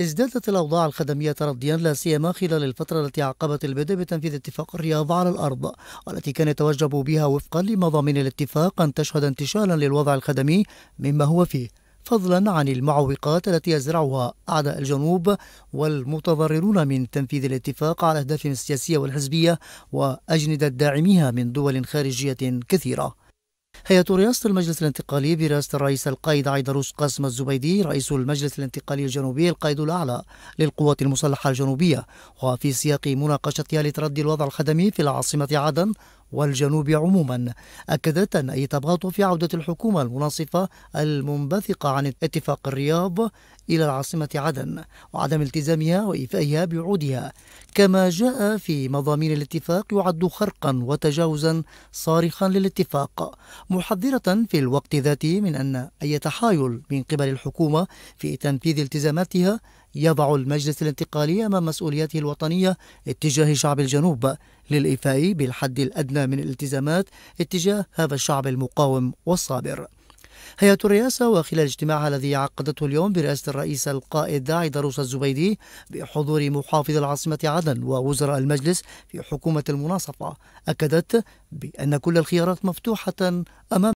ازدادت الأوضاع الخدمية ترديا لا سيما خلال الفترة التي عقبت البدء بتنفيذ اتفاق الرياض على الأرض والتي كان يتوجب بها وفقا لمضامين الاتفاق أن تشهد انتشالا للوضع الخدمي مما هو فيه فضلا عن المعوقات التي يزرعها أعداء الجنوب والمتضررون من تنفيذ الاتفاق على أهدافهم السياسية والحزبية وأجندة داعميها من دول خارجية كثيرة هيئة رئاسة المجلس الانتقالي برئاسة الرئيس القائد عيدروس قاسم الزبيدي رئيس المجلس الانتقالي الجنوبي القائد الأعلى للقوات المسلحة الجنوبية وفي سياق مناقشتها لتردي الوضع الخدمي في العاصمة عدن والجنوب عموما أكدت أن أي تباطؤ في عودة الحكومة المناصفة المنبثقة عن اتفاق الرياض إلى العاصمة عدن وعدم التزامها وإيفائها بوعودها كما جاء في مضامين الاتفاق يعد خرقا وتجاوزا صارخا للاتفاق محذرة في الوقت ذاته من أن أي تحايل من قبل الحكومة في تنفيذ التزاماتها يضع المجلس الانتقالي أمام مسؤولياته الوطنية اتجاه شعب الجنوب للإيفاء بالحد الأدنى من الالتزامات اتجاه هذا الشعب المقاوم والصابر هيئة الرئاسة وخلال اجتماعها الذي عقدته اليوم برئاسة الرئيس القائد عيدروس الزبيدي بحضور محافظ العاصمة عدن ووزراء المجلس في حكومة المناصفة أكدت بأن كل الخيارات مفتوحة أمام